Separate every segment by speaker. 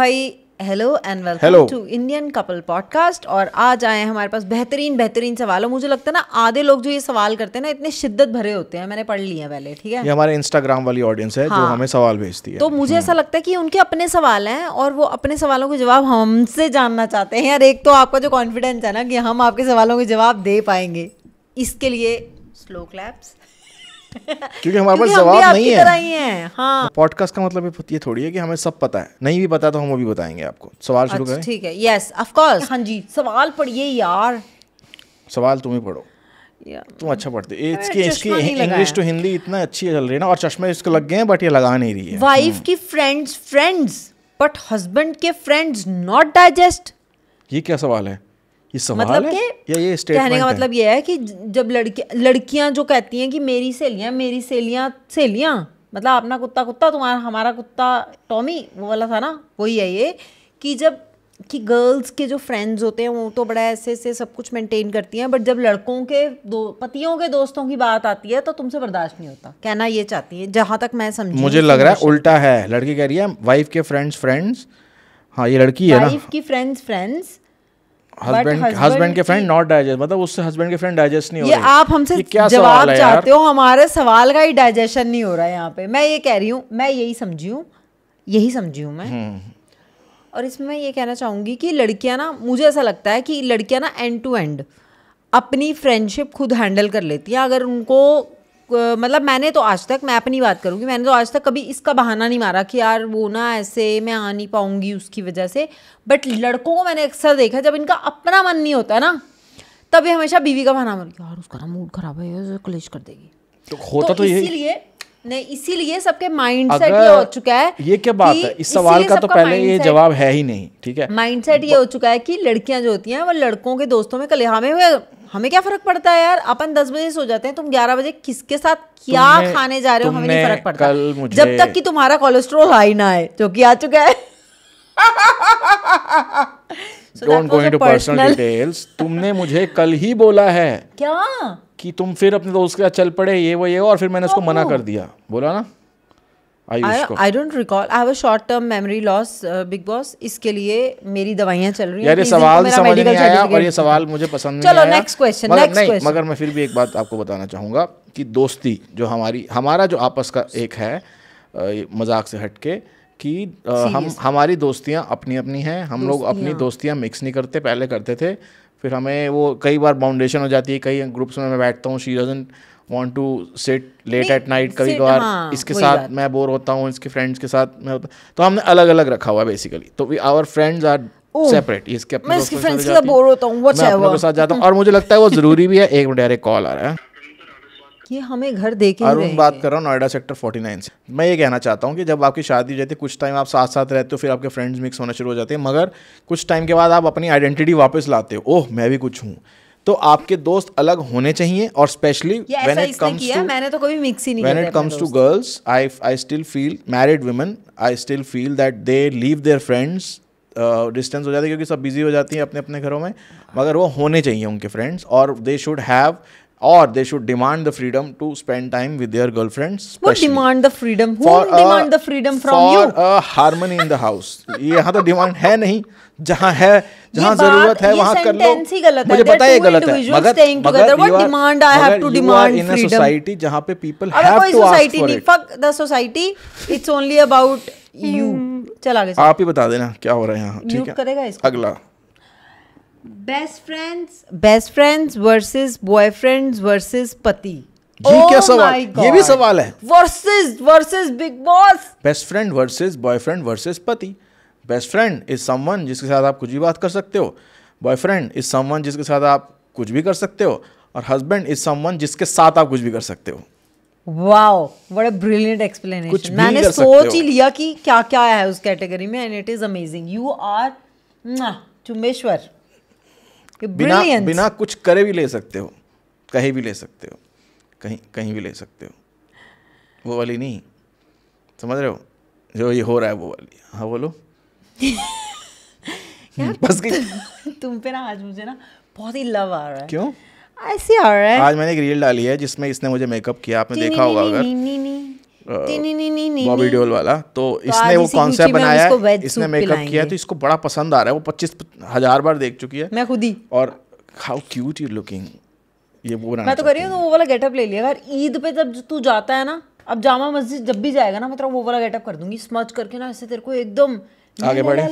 Speaker 1: भाई hello and welcome to Indian couple podcast और आज आए हमारे पास बेहतरीन बेहतरीन सवाल मुझे लगता है ना आधे लोग जो ये सवाल करते हैं ना इतने शिद्दत भरे होते हैं मैंने पढ़ लिया पहले ठीक है ये हमारे
Speaker 2: इंस्टाग्राम वाली ऑडियंस है हाँ। जो हमें सवाल भेजती है तो
Speaker 1: मुझे ऐसा हम्म। लगता है कि उनके अपने सवाल हैं और वो अपने सवालों के जवाब हमसे जानना चाहते हैं यार एक तो आपका जो कॉन्फिडेंस है ना कि हम आपके सवालों के जवाब दे पाएंगे इसके लिए स्लो क्लैप्स क्योंकि हमारे पास जवाब नहीं है हाँ।
Speaker 2: पॉडकास्ट का मतलब ये थोड़ी है कि हमें सब पता है नहीं भी पता तो हम वो भी बताएंगे आपको सवाल शुरू अच्छा, करें ठीक
Speaker 1: है यस ऑफ कोर्स हाँ जी सवाल पढ़िए यार
Speaker 2: सवाल तुम ही पढ़ो तुम अच्छा पढ़ते इसके इसकी इंग्लिश टू हिंदी इतना अच्छी चल रही है ना और चश्मे इसको लग गए हैं बट ये लगा नहीं रही है वाइफ हम्म।
Speaker 1: की फ्रेंड्स फ्रेंड्स बट हस्बैंड के फ्रेंड्स नॉट डाइजेस्ट
Speaker 2: ये क्या सवाल है ये सवाल मतलब है या ये कहने का मतलब
Speaker 1: ये है कि जब लड़की लड़कियां जो कहती हैं कि मेरी सहेलियां मेरी सहेलियां सहेलियां मतलब अपना कुत्ता कुत्ता तुम्हारा हमारा कुत्ता टॉमी वो वाला था ना वही है ये कि जब कि गर्ल्स के जो फ्रेंड्स होते हैं वो तो बड़ा ऐसे ऐसे सब कुछ मेंटेन करती हैं बट जब लड़कों के दो पतियों के दोस्तों की बात आती है तो तुमसे बर्दाश्त नहीं होता कहना ये चाहती है जहाँ तक मैं समझ मुझे लग रहा है
Speaker 2: उल्टा है लड़की कह रही है वाइफ के फ्रेंड्स फ्रेंड्स हाँ ये लड़की है वाइफ
Speaker 1: की फ्रेंड्स फ्रेंड्स हस्बैंड हस्बैंड के
Speaker 2: फ्रेंड नॉट डाइजेस्ट मतलब उससे हस्बैंड के फ्रेंड डाइजेस्ट नहीं हो आप
Speaker 1: हमसे जवाब चाहते हो हमारे सवाल का ही डाइजेशन नहीं हो रहा है यहाँ पे मैं ये कह रही हूँ मैं यही समझी हूँ यही समझी हूँ मैं हम्म। और इसमें मैं ये कहना चाहूंगी कि लड़कियां ना मुझे ऐसा लगता है कि लड़कियां ना एंड टू एंड अपनी फ्रेंडशिप खुद हैंडल कर लेती हैं अगर उनको मतलब मैंने तो आज तक मैं अपनी बात करूँगी मैंने तो आज तक कभी इसका बहाना नहीं मारा कि यार वो ना ऐसे मैं आ नहीं पाऊँगी उसकी वजह से बट लड़कों को मैंने अक्सर देखा जब इनका अपना मन नहीं होता ना तब ये हमेशा बीवी का बहाना मार यार उसका ना मूड खराब है कलेश कर देगी तो होता तो, तो इसीलिए नहीं इसीलिए सबके सेट ये हो चुका है ये क्या बात है इस सवाल का तो पहले ये जवाब
Speaker 2: है ही नहीं ठीक
Speaker 1: है सेट ये हो चुका है कि लड़कियां जो होती हैं वो लड़कों के दोस्तों में कले हमें हमें क्या फर्क पड़ता है यार अपन दस बजे सो जाते हैं तुम ग्यारह बजे किसके साथ क्या खाने जा रहे हो हमें नहीं फर्क
Speaker 2: पड़ता जब तक कि
Speaker 1: तुम्हारा कोलेस्ट्रोल हाई ना आए जो कि आ चुका है don't go into personal
Speaker 2: details तुमने मुझे कल ही बोला है क्या कि तुम फिर अपने दोस्त के साथ चल पड़े ये वो ये वो और फिर मैंने उसको मना कर दिया बोला ना I
Speaker 1: don't recall I have a short term memory loss Bigg Boss इसके लिए मेरी दवाइयां चल रही हैं यार ये सवाल समझ नहीं आया और ये सवाल
Speaker 2: मुझे पसंद नहीं आया चलो नेक्स्ट क्वेश्चन नेक्स्ट क्वेश्चन मगर मैं फिर भी एक बात आपको बताना चाहूंगा कि दोस्ती जो हमारी हमारा जो आपस का एक है मजाक से हट के कि हम हमारी दोस्तियां अपनी अपनी हैं हम लोग अपनी दोस्तियां मिक्स नहीं करते पहले करते थे फिर हमें वो कई बार बाउंडेशन हो जाती है कई ग्रुप्स में मैं बैठता हूँ she doesn't want to sit late at night कभी कभार हाँ, इसके साथ मैं बोर होता हूँ इसके फ्रेंड्स के साथ मैं होता तो हमने अलग अलग रखा हुआ है बेसिकली तो आवर फ्रेंड्स आर सेपरेट इसके अपने मैं इसके फ्रेंड्स के साथ बोर
Speaker 1: होता हूँ मैं साथ
Speaker 2: जाता हूँ और मुझे लगता है वो जरूरी भी है एक मिनट यार कॉल आ रहा है
Speaker 1: ये हमें घर देखे के अरुण
Speaker 2: बात कर रहा हूँ नोएडा सेक्टर 49 से मैं ये कहना चाहता हूँ कि जब आपकी शादी हो जाती है कुछ टाइम आप साथ साथ रहते हो फिर आपके फ्रेंड्स मिक्स होना शुरू हो जाते हैं मगर कुछ टाइम के बाद आप अपनी आइडेंटिटी वापस लाते हो ओह मैं भी कुछ हूँ तो आपके दोस्त अलग होने चाहिए और specially when it comes to
Speaker 1: मैंने तो कभी मिक्स ही नहीं when it comes to
Speaker 2: girls I I still feel married women I still feel that they leave their friends distance हो जाती है क्योंकि सब बिजी हो जाती हैं अपने अपने घरों में मगर वो होने चाहिए उनके फ्रेंड्स और they should have or they should demand the freedom to spend time with their girlfriends.
Speaker 1: Who demand the freedom? Who demand a, the freedom from for you? For
Speaker 2: a harmony in the house. यहाँ तो demand है नहीं जहाँ है जहाँ जरूरत है वहाँ कर लो मुझे पता है गलत है मगर मगर you are demand I have to demand in a society जहाँ पे people have to कोई for नहीं Fuck
Speaker 1: the society. It's only about
Speaker 2: you. चला आगे आप ही बता देना
Speaker 1: क्या हो रहा है यहाँ ठीक है अगला best friends best friends versus boyfriends versus पति ये oh क्या सवाल ये भी सवाल है versus versus Bigg Boss
Speaker 2: best friend versus boyfriend versus पति बेस्ट फ्रेंड इज समवन जिसके साथ आप कुछ भी बात कर सकते हो बॉयफ्रेंड इज समवन जिसके साथ आप कुछ भी कर सकते हो और हस्बैंड इज समवन जिसके साथ आप कुछ भी कर सकते हो
Speaker 1: वाओ बड़ा ब्रिलियंट एक्सप्लेनेशन मैंने सोच ही लिया कि क्या क्या आया है उस कैटेगरी में and it is amazing you are चुम्बेश्वर बिना
Speaker 2: बिना कुछ करे भी ले सकते हो कहीं भी ले सकते हो कहीं कहीं भी ले सकते हो वो वाली नहीं समझ रहे हो जो ये हो रहा है वो वाली हाँ बोलो
Speaker 1: बस की तुम पे ना आज मुझे ना बहुत ही लव आ रहा है क्यों ऐसे आ रहा है आज मैंने
Speaker 2: एक रील डाली है जिसमें इसने मुझे मेकअप किया आपने देखा होगा अगर बॉबी डोल वाला तो, तो इसने वो बनाया इसने मेकअप किया तो इसको बड़ा पसंद आ रहा है वो पच्चीस हजार बार देख चुकी है मैं खुद ही और हाउ क्यूट यू लुकिंग ये वो मैं तो, तो
Speaker 1: वो वाला गेटअप ले लिया ईद पे जब तू जाता है ना अब जामा मस्जिद जब भी जाएगा ना मैं तेरा वो वाला गेटअप कर दूंगी स्मच करके ना तेरे को एकदम आगे बढ़े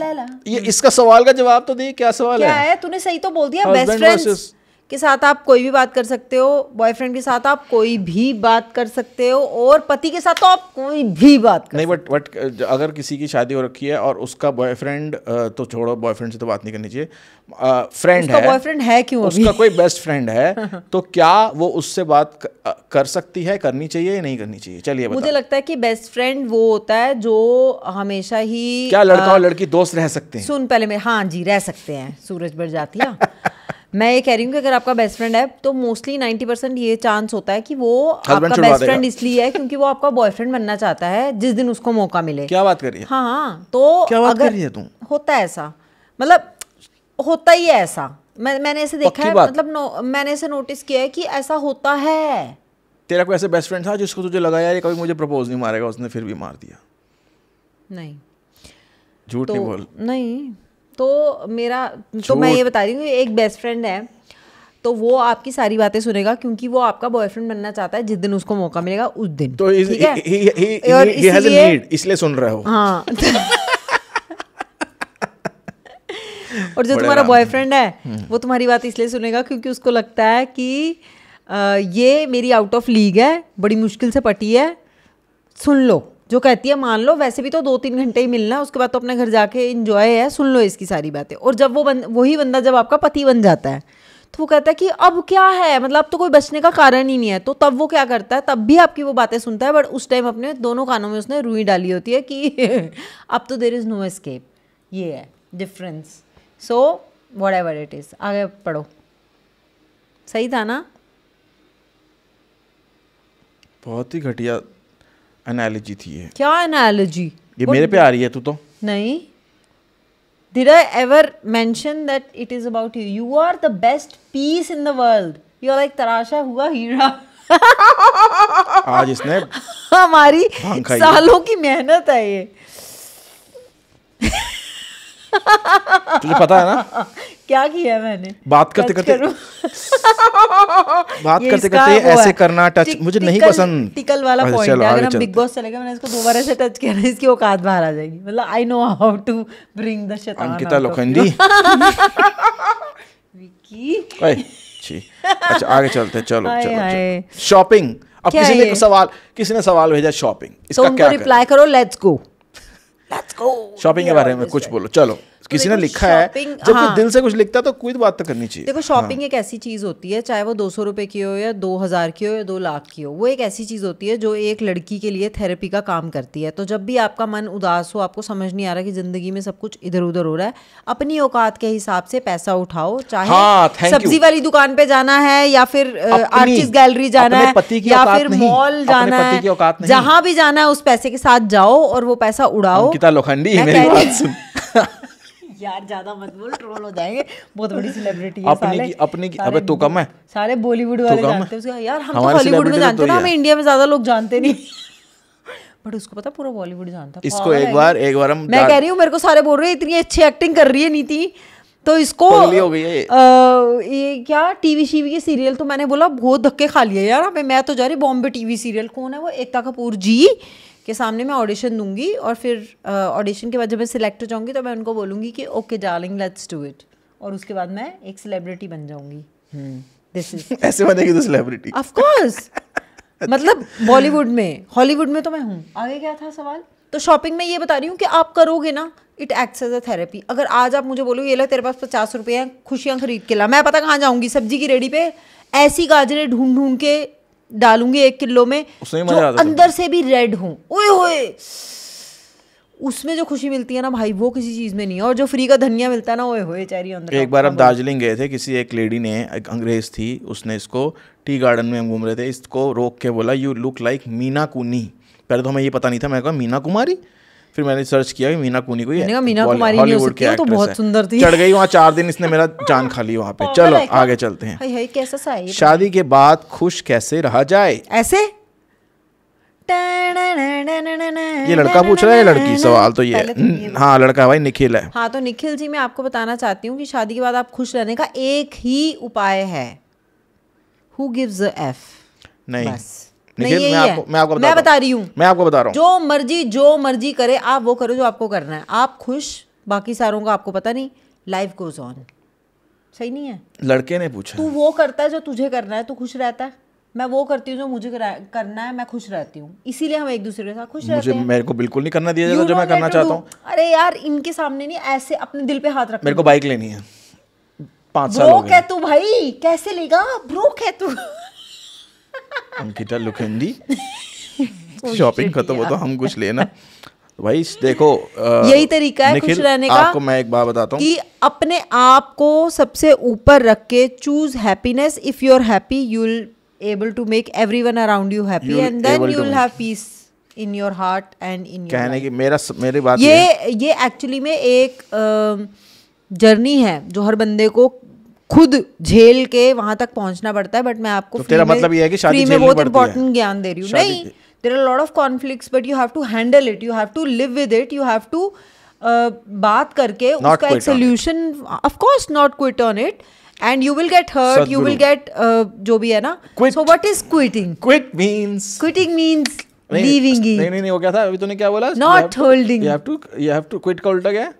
Speaker 2: ये इसका सवाल का जवाब तो दे क्या सवाल है
Speaker 1: तूने सही तो बोल दिया बेस्ट फ्रेंड्स के साथ आप कोई भी बात कर सकते हो बॉयफ्रेंड के साथ आप कोई भी बात कर सकते हो और पति के साथ तो आप कोई भी बात
Speaker 2: कर नहीं बट बट uh, अगर किसी की शादी हो रखी है और उसका बॉयफ्रेंड uh, तो छोड़ो बॉयफ्रेंड से तो बात नहीं करनी चाहिए फ्रेंड uh, है बॉयफ्रेंड
Speaker 1: है क्यों उसका
Speaker 2: कोई बेस्ट फ्रेंड है तो क्या वो उससे बात कर सकती है करनी चाहिए या नहीं करनी चाहिए चलिए मुझे
Speaker 1: लगता है कि बेस्ट फ्रेंड वो होता है जो हमेशा ही क्या लड़का और लड़की दोस्त रह सकते हैं सुन पहले में हाँ जी रह सकते हैं सूरज बढ़ जाती है मैं ये कह रही हूँ कि अगर आपका बेस्ट फ्रेंड है तो मोस्टली नाइन्टी परसेंट ये चांस होता है कि वो आपका बेस्ट फ्रेंड इसलिए है क्योंकि वो आपका बॉयफ्रेंड बनना चाहता है जिस दिन उसको मौका मिले क्या बात कर रही है हाँ हाँ तो क्या बात अगर कर रही है तुम होता है ऐसा मतलब होता ही है ऐसा मैं मैंने ऐसे देखा है मतलब मैंने ऐसे नोटिस किया है कि ऐसा होता है
Speaker 2: तेरा कोई ऐसे बेस्ट फ्रेंड था जिसको तुझे लगा यार ये कभी मुझे प्रपोज नहीं मारेगा उसने फिर भी मार दिया नहीं झूठ नहीं तो बोल
Speaker 1: नहीं तो मेरा तो मैं ये बता रही हूँ एक बेस्ट फ्रेंड है तो वो आपकी सारी बातें सुनेगा क्योंकि वो आपका बॉयफ्रेंड बनना चाहता है जिस दिन उसको मौका मिलेगा उस दिन तो
Speaker 2: इसलिए सुन रहे हो
Speaker 1: हाँ और जो तुम्हारा बॉयफ्रेंड है वो तुम्हारी बात इसलिए सुनेगा क्योंकि उसको लगता है कि आ, ये मेरी आउट ऑफ लीग है बड़ी मुश्किल से पटी है सुन लो जो कहती है मान लो वैसे भी तो दो तीन घंटे ही मिलना है उसके बाद तो अपने घर जाके इंजॉय है सुन लो इसकी सारी बातें और जब वो बन वही बंदा जब आपका पति बन जाता है तो वो कहता है कि अब क्या है मतलब अब तो कोई बचने का कारण ही नहीं है तो तब वो क्या करता है तब भी आपकी वो बातें सुनता है बट उस टाइम अपने दोनों कानों में उसने रूई डाली होती है कि अब तो देर इज़ नो एस्केप ये है difference so whatever it is आगे पढ़ो सही था ना
Speaker 2: बहुत ही घटिया एनालॉजी थी ये
Speaker 1: क्या एनालॉजी ये मेरे पे आ रही है तू तो नहीं did i ever mention that it is about you you are the best piece in the world you're like tarasha hua heera आज इसने हमारी सालों की मेहनत है ये
Speaker 2: तुझे पता है ना
Speaker 1: क्या किया है मैंने
Speaker 2: बात करते करते बात करते करते ऐसे करना टच मुझे नहीं पसंद टिकल वाला पॉइंट अच्छा, है अगर हम बिग
Speaker 1: बॉस चले गए मैंने इसको दोबारा से टच किया ना इसकी औकात बाहर आ जाएगी मतलब I know how to bring the शैतान अंकिता लोखंडी विकी अच्छा
Speaker 2: आगे चलते हैं चलो चलो शॉपिंग अब किसी ने सवाल किसी ने सवाल भेजा शॉपिंग इसका तो क्या रिप्लाई करो let's go let's go shopping के बारे में कुछ बोलो चलो तो किसी ने लिखा है जब हाँ, दिल से कुछ लिखता तो कोई तो बात तो करनी चाहिए देखो शॉपिंग
Speaker 1: हाँ. एक ऐसी चीज होती है चाहे वो दो सौ रुपए की हो या दो हजार की हो या दो लाख की हो वो एक ऐसी चीज होती है जो एक लड़की के लिए थेरेपी का काम करती है तो जब भी आपका मन उदास हो आपको समझ नहीं आ रहा कि जिंदगी में सब कुछ इधर उधर हो रहा है अपनी औकात के हिसाब से पैसा उठाओ चाहे हाँ, सब्जी वाली दुकान पे जाना है या फिर आर्टिस्ट गैलरी जाना है या फिर मॉल जाना है जहाँ भी जाना है उस पैसे के साथ जाओ और वो पैसा उड़ाओ कितना लोखंडी है मेरी बात सुन यार ज्यादा मत बोल ट्रोल हो जाएंगे बहुत बड़ी सेलिब्रिटी है अपने की अपने की अबे तो कम है सारे बॉलीवुड वाले तो जानते हैं उसका यार हम तो हॉलीवुड में तो जानते हैं तो हम इंडिया में ज्यादा लोग जानते नहीं बट उसको पता पूरा बॉलीवुड जानता है इसको एक बार
Speaker 2: एक बार हम मैं कह रही
Speaker 1: हूँ मेरे को सारे बोल रहे हैं इतनी अच्छी एक्टिंग कर रही है नीति तो इसको हो गई है ये क्या टीवी शीवी के सीरियल तो मैंने बोला बहुत धक्के खा लिए यार मैं तो जा रही बॉम्बे टीवी सीरियल कौन है वो एकता कपूर जी के सामने मैं ऑडिशन दूंगी और फिर ऑडिशन के बाद जब मैं सिलेक्ट हो जाऊंगी तो मैं उनको बोलूंगी कि okay darling let's do it और उसके बाद मैं एक सेलिब्रिटी बन जाऊंगी दिस हम्म। इज ऐसे बनेगी तो सेलिब्रिटी ऑफ कोर्स मतलब बॉलीवुड में हॉलीवुड में तो मैं हूँ आगे क्या था सवाल तो शॉपिंग में ये बता रही हूँ कि आप करोगे ना it acts as a therapy अगर आज आप मुझे बोलो ये लो तेरे पास पचास रुपये हैं खुशियाँ खरीद के ला मैं पता कहाँ जाऊँगी सब्जी की रेडी पे ऐसी गाजरें ढूंढ ढूंढ के डालूंगी एक किलो में जो अंदर से भी रेड हूँ उसमें जो खुशी मिलती है ना भाई वो किसी चीज़ में नहीं है और जो फ्री का धनिया मिलता है ना वो होए चेरी अंदर एक बार हम दार्जिलिंग
Speaker 2: गए थे किसी एक लेडी ने एक अंग्रेज़ थी उसने इसको टी गार्डन में हम घूम रहे थे इसको रोक के बोला यू लुक लाइक मीना कुनी पहले तो हमें ये पता नहीं था मैं कहा मीना कुमारी फिर मैंने सर्च किया कि मीना कुनी को ये मीना कुमारी नहीं हो सकती तो बहुत सुंदर थी चढ़ गई वहाँ चार दिन इसने मेरा जान खा ली वहाँ पे चलो आगे चलते हैं
Speaker 1: हाय हाय कैसा सा है तो? शादी
Speaker 2: के बाद खुश कैसे रहा जाए
Speaker 1: ऐसे ये लड़का पूछ रहा है लड़की सवाल तो ये तो हम्म,
Speaker 2: हाँ लड़का भाई निखिल है
Speaker 1: हाँ तो निखिल जी मैं आपको बताना चाहती हूँ कि शादी के बाद आप खुश रहने का एक ही उपाय है हु गिव्स एफ नहीं बस निखिल मैं आपको मैं आपको मैं बता रही हूँ मैं आपको बता रहा हूँ जो मर्जी जो मर्जी करे आप वो करो जो आपको करना है आप खुश बाकी सारों का आपको पता नहीं लाइफ गोज ऑन सही नहीं है
Speaker 2: लड़के ने पूछा तू
Speaker 1: वो करता है जो तुझे करना है तू खुश रहता है मैं वो करती हूँ जो मुझे करना है मैं खुश रहती हूँ इसीलिए हम एक दूसरे के साथ खुश मुझे रहते हैं
Speaker 2: मेरे को बिल्कुल नहीं करना दिया जाता जो मैं करना चाहता हूँ
Speaker 1: अरे यार इनके सामने नहीं ऐसे अपने दिल पे हाथ रख मेरे को
Speaker 2: बाइक लेनी है पांच साल ब्रोक है
Speaker 1: तू भाई कैसे लेगा ब्रोक है तू
Speaker 2: अंकिता लुखेंडी
Speaker 1: शॉपिंग खत्म हो तो हम
Speaker 2: कुछ लेना भाई देखो यही तरीका है खुश रहने का आपको
Speaker 1: मैं एक बात बताता हूँ कि अपने आप को सबसे ऊपर रख के choose happiness if you are happy you will able to make everyone around you happy and then you will have peace in your heart and in
Speaker 2: कहने की मेरा मेरी बात ये
Speaker 1: ये एक्चुअली में एक जर्नी है जो हर बंदे को खुद झेल के वहां तक पहुंचना पड़ता है बट मैं आपको तो तेरा मतलब ये है कि शादी में बहुत तो इंपॉर्टेंट ज्ञान दे रही हूँ नहीं there are lot of conflict but you have to handle it you have to live with it you have to बात करके not उसका एक solution of course not quit on it and you will get hurt you will get जो भी है ना so what is quitting quit means quitting means leaving नहीं नहीं नहीं वो क्या था अभी तूने क्या बोला not holding you have to you have to quit का उल्टा क्या है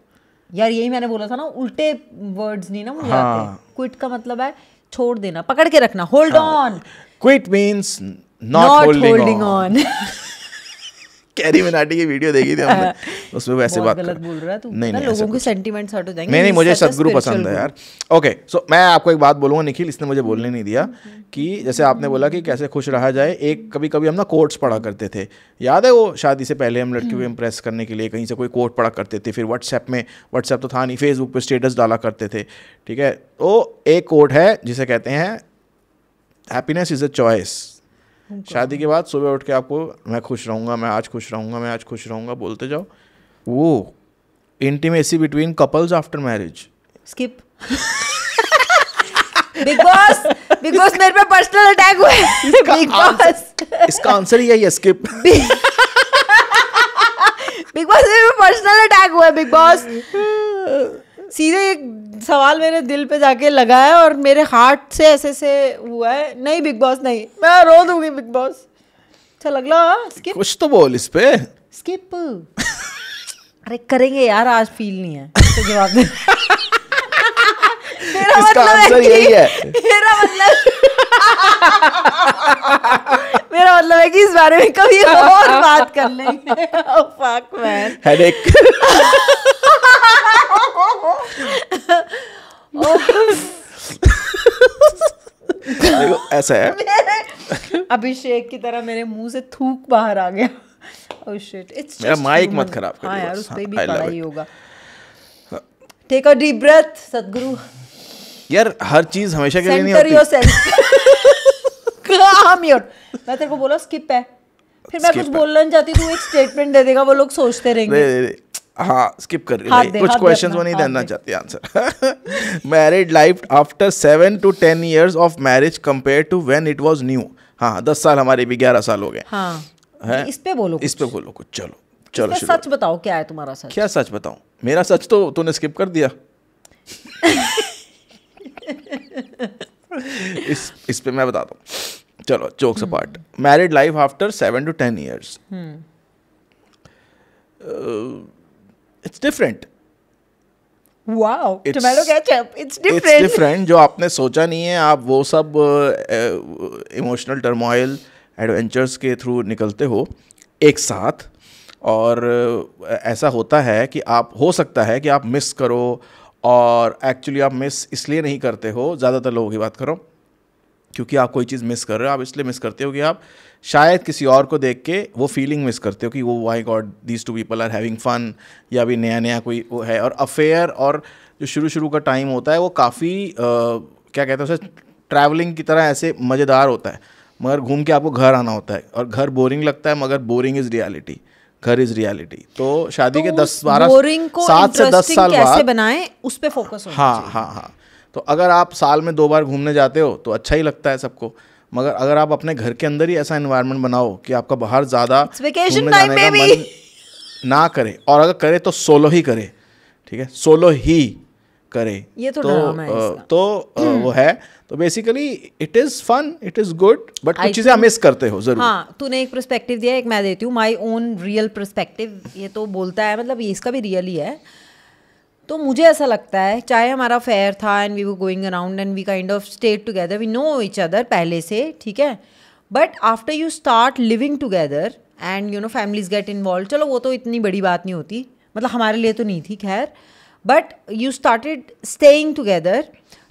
Speaker 1: यार यही मैंने बोला था ना उल्टे वर्ड्स नहीं ना मुझे हाँ. आते क्विट का मतलब है छोड़ देना पकड़ के रखना hold on quit means not holding on
Speaker 2: Carry Minati की वीडियो देखी थी हमने उसमें वैसे बात गलत
Speaker 1: बोल रहा तू नहीं लोगों के सेंटीमेंट्स हट हो जाएंगे नहीं नहीं मुझे सदगुरु पसंद है यार
Speaker 2: ओके सो मैं आपको एक बात बोलूंगा निखिल इसने मुझे बोलने नहीं दिया कि जैसे आपने बोला कि कैसे खुश रहा जाए एक कभी कभी हम ना कोर्ट्स पढ़ा करते थे याद है वो शादी से पहले हम लड़की को इम्प्रेस हम्म। करने के लिए कहीं से कोई कोर्ट पढ़ा करते थे फिर व्हाट्सएप में व्हाट्सएप तो था नहीं फेसबुक पर स्टेटस डाला करते थे ठीक है तो एक कोर्ट है जिसे कहते हैं हैप्पीनेस इज़ अ चॉइस शादी के बाद सुबह उठ के आपको मैं खुश रहूँगा मैं आज खुश रहूँगा मैं आज खुश रहूँगा बोलते जाओ वो intimacy between couples after marriage skip
Speaker 1: Bigg Boss Bigg Boss मेरे पे पर्सनल अटैक हुआ बिग बॉस
Speaker 2: इसका आंसर ही है स्किप बिग
Speaker 1: बॉस मेरे पे पर्सनल अटैक हुआ बिग बॉस सीधे एक सवाल मेरे दिल पे जाके लगा है और मेरे हार्ट से ऐसे से हुआ है नहीं बिग बॉस नहीं मैं रो दूंगी बिग बॉस अच्छा लग लो स्किप कुछ
Speaker 2: तो बोल इस पे
Speaker 1: स्किप अरे करेंगे यार आज फील नहीं है तो जवाब दे मेरा मतलब आंसर यही है मेरा मतलब मेरा मतलब है कि इस बारे में कभी और बात कर लेंगे oh, fuck man हेडेक देखो ऐसा है अभिषेक की तरह मेरे मुंह से थूक बाहर आ गया oh shit, it's मेरा माइक मत खराब कर हाँ यार उस पे भी पड़ा ही होगा टेक अ डीप ब्रेथ सतगुरु
Speaker 2: यार हर चीज हमेशा के लिए नहीं होती
Speaker 1: सेंटर योर मैं तेरे को बोला स्किप है फिर मैं कुछ बोलना चाहती तू एक स्टेटमेंट दे देगा वो लोग सोचते रहेंगे
Speaker 2: हाँ स्किप कर रही हाँ कुछ क्वेश्चंस वो नहीं देना चाहती answer married life after seven to ten years of marriage compare to when it was new हाँ दस साल हमारे भी ग्यारह साल हो गए हाँ है? इस पे बोलो इस पे बोलो कुछ चलो चलो सच
Speaker 1: बताओ क्या है तुम्हारा सच क्या
Speaker 2: सच बताओ मेरा सच तो तूने स्किप कर दिया इस इस पे मैं बताता हूँ चलो jokes apart married life after seven to ten years it's different
Speaker 1: wow tomato ketchup it's different it's different
Speaker 2: जो आपने सोचा नहीं है आप वो सब इमोशनल टर्मोइल एडवेंचर्स के थ्रू निकलते हो एक साथ और ऐसा होता है कि आप हो सकता है कि आप मिस करो और एक्चुअली आप मिस इसलिए नहीं करते हो ज़्यादातर लोगों की बात करो क्योंकि आप कोई चीज़ मिस कर रहे हो आप इसलिए मिस करते हो कि आप शायद किसी और को देख के वो फीलिंग मिस करते हो कि वो why God these two people are having fun या भी नया नया कोई वो है और अफेयर और जो शुरू शुरू का टाइम होता है वो काफ़ी क्या कहते हैं उसे ट्रैवलिंग की तरह ऐसे मज़ेदार होता है मगर घूम के आपको घर आना होता है और घर बोरिंग लगता है मगर बोरिंग इज़ रियलिटी घर इज रियलिटी तो शादी तो के दस बारह सात से दस साल बाद
Speaker 1: बनाए उस पर फोकस हाँ
Speaker 2: हाँ हाँ तो अगर आप साल में दो बार घूमने जाते हो तो अच्छा ही लगता है सबको मगर अगर आप अपने घर के अंदर ही ऐसा इन्वायरमेंट बनाओ कि आपका बाहर ज़्यादा ना करे और अगर करे तो सोलो ही करे ठीक है सोलो ही करे ये तो तो, है तो hmm. वो है तो basically it is fun it is good but कुछ चीजें मिस करते हो जरूर हाँ
Speaker 1: तूने एक परस्पेक्टिव दिया एक मैं देती हूँ माई ओन रियल परस्पेक्टिव ये तो बोलता है मतलब ये इसका भी रियल ही है तो मुझे ऐसा लगता है चाहे हमारा फेयर था and we were going around and we kind of stayed together we know each other पहले से ठीक है but after you start living together and you know families get involve चलो वो तो इतनी बड़ी बात नहीं होती मतलब हमारे लिए तो नहीं थी खैर but you started staying together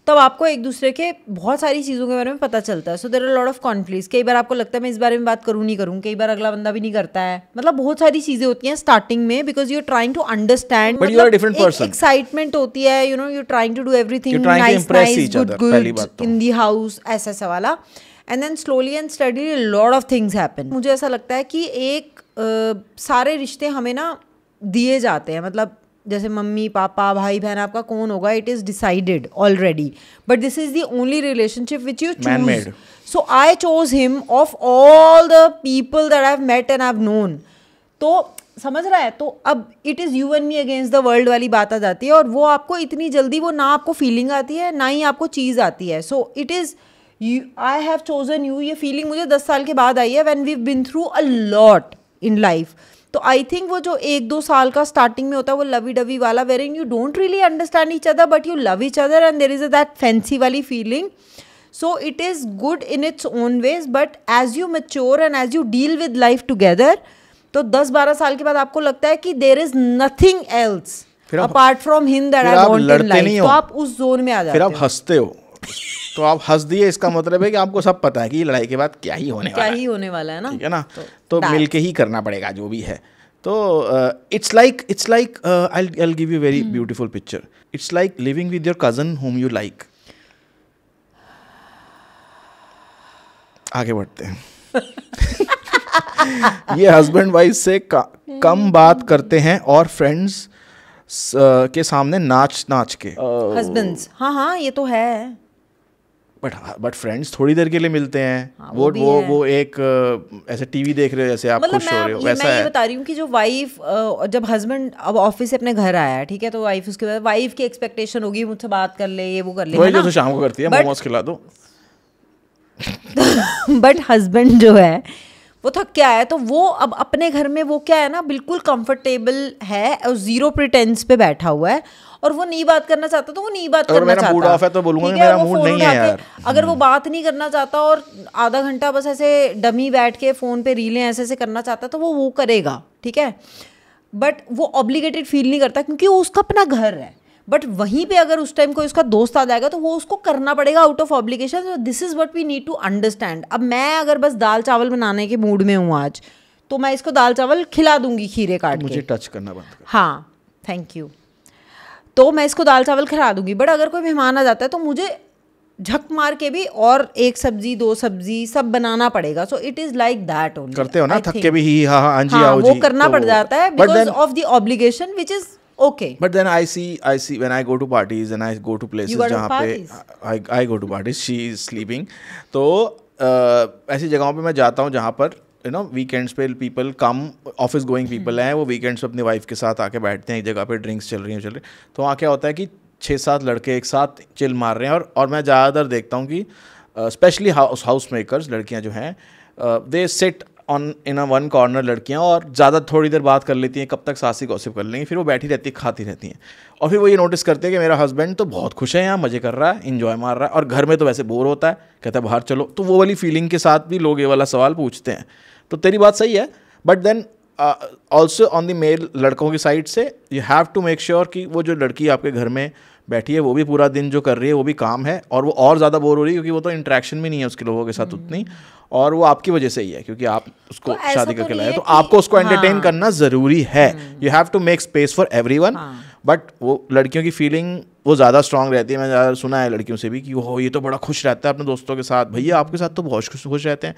Speaker 1: तब आपको एक दूसरे के बहुत सारी चीज़ों के बारे में पता चलता है so there are lot of conflicts कई बार आपको लगता है मैं इस बारे में बात करूँ नहीं करूँ कई बार अगला बंदा भी नहीं करता है मतलब बहुत सारी चीज़ें होती हैं स्टार्टिंग में because you are trying to understand excitement होती है you know you trying to do everything good good in the house ऐसा ऐसा वाला and then slowly and steadily lot of things happen मुझे ऐसा लगता है कि एक आ, सारे रिश्ते हमें ना दिए जाते हैं मतलब जैसे मम्मी पापा भाई बहन आपका कौन होगा it is decided already but this is the only relationship which you choose so I chose him of all the people that I met and I known तो समझ रहा है तो अब it is you and me against the world वाली बात आ जाती है और वो आपको इतनी जल्दी वो ना आपको फीलिंग आती है ना ही आपको चीज़ आती है so it is you I have chosen you ये फीलिंग मुझे दस साल के बाद आई है when we been through a lot in life तो आई थिंक वो जो एक दो साल का स्टार्टिंग में होता है वो लवी डवी वाला where in you don't really understand each other but you love each other and there is a that fancy वाली feeling so it is good in its own ways but as you mature and as you deal with life together तो दस बारह साल के बाद आपको लगता है कि there is nothing else apart from him I life तो आप उस जोन में आ जाते फिर आप
Speaker 2: हंसते हो तो आप हंस दिए इसका मतलब है कि आपको सब पता है कि लड़ाई के बाद क्या ही होने क्या वाला
Speaker 1: ही होने वाला है ना ठीक है
Speaker 2: ना तो, तो मिल के ही करना पड़ेगा जो भी है तो it's like it's like I I give you very beautiful picture it's like living with your cousin home you like आगे बढ़ते हैं
Speaker 1: ये हस्बैंड
Speaker 2: वाइफ से कम बात करते हैं और फ्रेंड्स के सामने नाच नाच के हस्बैंड्स
Speaker 1: हाँ हाँ ये तो है
Speaker 2: बट बट फ्रेंड्स थोड़ी देर के लिए मिलते हैं हाँ, वो वो वो, एक ऐसे टीवी देख रहे हो जैसे आप मतलब खुश हो रहे हो वैसा मैं है। ये बता
Speaker 1: रही हूँ कि जो वाइफ जब हस्बैंड अब ऑफिस से अपने घर आया ठीक है तो वाइफ उसके बाद वाइफ की एक्सपेक्टेशन होगी मुझसे बात कर ले ये वो कर ले वही जो शाम को करती है मोमोज खिला दो बट हस्बैंड जो है वो थक क्या है तो वो अब अपने घर में वो क्या है ना बिल्कुल कंफर्टेबल है और ज़ीरो प्रिटेंस पे बैठा हुआ है और वो नहीं बात करना चाहता तो वो नहीं बात करना चाहता ऑफ है तो बोलूंगा मेरा मूड नहीं है यार अगर वो हम्म। बात नहीं करना चाहता और आधा घंटा बस ऐसे डमी बैठ के फोन पे रीलें ऐसे ऐसे करना चाहता तो वो वो करेगा ठीक है बट वो ऑब्लिगेटेड फील नहीं करता क्योंकि उसका अपना घर है बट वहीं पे अगर उस टाइम कोई उसका दोस्त आ जाएगा तो वो उसको करना पड़ेगा out of obligation this is what we need to understand अब मैं अगर बस दाल चावल बनाने के मूड में हूँ आज तो मैं इसको दाल चावल खिला दूंगी खीरे काट तो मुझे
Speaker 2: टच करना बंद कर।
Speaker 1: हाँ थैंक यू तो मैं इसको दाल चावल खिला दूंगी बट अगर कोई मेहमान आ जाता है तो मुझे झक मार के भी और एक सब्जी दो सब्जी सब बनाना पड़ेगा so it is like that only करते हो ना थक के भी
Speaker 2: ही हा, हा, हाँ आओ जी वो करना तो, पड़ जाता है because of
Speaker 1: the obligation which is okay
Speaker 2: but then I see I see when I go to parties and I go to places जहां पे I I go to parties she is sleeping तो uh, ऐसी जगहों पे मैं जाता हूँ जहाँ पर यू नो वीकेंड्स पे people come office going people हैं वो वीकेंड्स पे अपनी वाइफ के साथ आके बैठते हैं एक जगह पे ड्रिंक्स चल रही हैं चल रही तो वहाँ क्या होता है कि छः सात लड़के एक साथ चिल मार रहे हैं और और मैं ज़्यादातर देखता हूँ कि स्पेशली हाउस हाउस मेकरस लड़कियाँ जो हैं they sat on in a one corner लड़कियाँ और ज़्यादा थोड़ी देर बात कर लेती हैं कब तक सासी गॉसिप कर लेंगी फिर वो बैठी रहती है खाती रहती हैं और फिर वो ये नोटिस करते हैं कि मेरा हस्बैंड तो बहुत खुश है यहाँ मज़े कर रहा है इन्जॉय मार रहा है और घर में तो वैसे बोर होता है कहता है बाहर चलो तो वो वाली फीलिंग के साथ भी लोग ये वाला सवाल पूछते हैं तो तेरी बात सही है but then also on the male लड़कों की साइड से you have to make sure कि वो जो लड़की आपके घर में बैठी है वो भी पूरा दिन जो कर रही है वो भी काम है और वो और ज़्यादा बोर हो रही है क्योंकि वो तो इंट्रैक्शन भी नहीं है उसके लोगों के साथ उतनी हम्म। और वो आपकी वजह से ही है क्योंकि आप उसको तो शादी करके तो लाए तो आपको उसको एंटरटेन हाँ। करना ज़रूरी है you have to make space for everyone but वो लड़कियों की फीलिंग वो ज़्यादा स्ट्रांग रहती है मैंने ज़्यादा सुना है लड़कियों से भी कि वो ये तो बड़ा खुश रहता है अपने दोस्तों के साथ भैया आपके साथ तो बहुत खुश खुश रहते हैं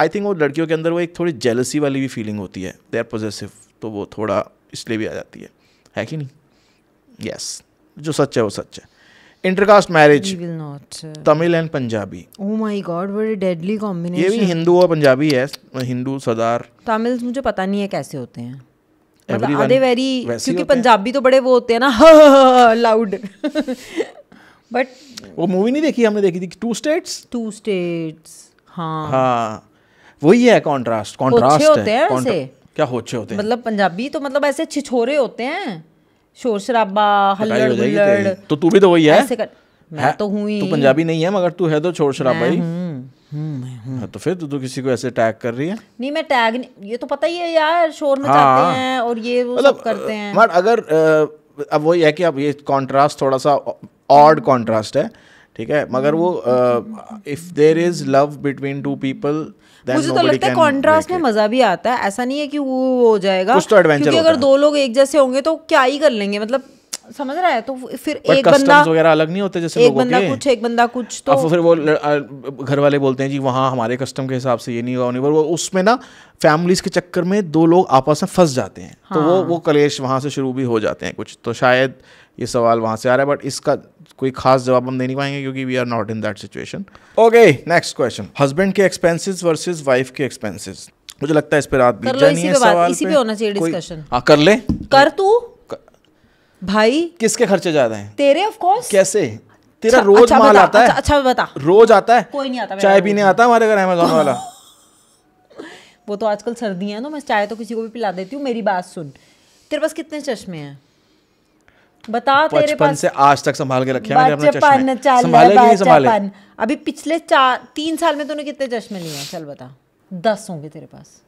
Speaker 2: आई थिंक वो लड़कियों के अंदर वो एक थोड़ी जेलसी वाली भी फीलिंग होती है दे आर पोजेसिव तो वो थोड़ा इसलिए भी आ जाती है है कि नहीं यस yes. जो सच है वो सच है intercaste marriage Tamil and Punjabi
Speaker 1: oh my god what a deadly combination ये भी हिंदू
Speaker 2: और पंजाबी है हिंदू सरदार
Speaker 1: तमिल्स मुझे पता नहीं है कैसे होते हैं मतलब वेरी क्योंकि पंजाबी तो बड़े वो होते हैं ना लाउड बट
Speaker 2: वो मूवी नहीं देखी हमने देखी थी टू स्टेट्स टू
Speaker 1: स्टेट्स
Speaker 2: वही है होते हैं ऐसे क्या होते हैं मतलब
Speaker 1: पंजाबी तो मतलब ऐसे छिछोरे होते हैं शोर शराबा हल्लड़ गुल्लड़ तो तू भी तो वही है ऐसे कर मैं तो हूँ तू पंजाबी
Speaker 2: नहीं है मगर तू है तो शोर शराबा ही हम्म, हम्म। हाँ, तो फिर तू तो किसी को ऐसे टैग कर रही है
Speaker 1: नहीं मैं टैग ये तो पता ही है यार शोर हाँ। मचाते हाँ, हैं और ये वो सब मतलब, करते हैं
Speaker 2: बट अगर अब वही है कि अब ये कंट्रास्ट थोड़ा सा ऑड कंट्रास्ट है ठीक है मगर वो if there is love between two people मुझे तो लगता है कॉन्ट्रास्ट
Speaker 1: में मजा भी आता है ऐसा नहीं है कि वो हो जाएगा तो क्योंकि अगर दो लोग एक जैसे होंगे तो क्या ही कर लेंगे मतलब समझ रहा है तो फिर एक बंदा
Speaker 2: वगैरह अलग नहीं होते जैसे एक बंदा कुछ
Speaker 1: एक बंदा कुछ तो फिर वो
Speaker 2: घर वाले बोलते हैं जी वहाँ हमारे कस्टम के हिसाब से ये नहीं हुआ नहीं वो उसमें ना फैमिलीज के चक्कर में दो लोग आपस में फंस जाते हैं हाँ। तो वो हाँ। वो कलेश वहाँ से शुरू भी हो जाते हैं कुछ तो शायद ये सवाल वहाँ से आ रहा है बट इसका कोई खास जवाब हम दे नहीं पाएंगे क्योंकि we are not in that situation okay next question husband के एक्सपेंसेस वर्सेस वाइफ के एक्सपेंसेस मुझे लगता है इस पे रात बीत जानी है सवाल इसी पे होना चाहिए डिस्कशन हाँ कर ले
Speaker 1: कर तू
Speaker 2: भाई किसके खर्चे ज्यादा हैं
Speaker 1: तेरे ऑफ कोर्स
Speaker 2: कैसे तेरा अच्छा, रोज अच्छा माल बता, आता है अच्छा, अच्छा बता रोज आता है
Speaker 1: कोई नहीं आता चाय पीने आता
Speaker 2: है हमारे घर अमेजोन वाला
Speaker 1: वो तो आजकल सर्दी है ना मैं चाय तो किसी को भी पिला देती हूँ मेरी बात सुन तेरे पास कितने चश्मे हैं बता तेरे पास
Speaker 2: से आज तक संभाल के रखे मैंने अपने चश्मे
Speaker 1: अभी पिछले चार तीन साल में तूने कितने चश्मे लिए हैं चल बता दस होंगे तेरे पास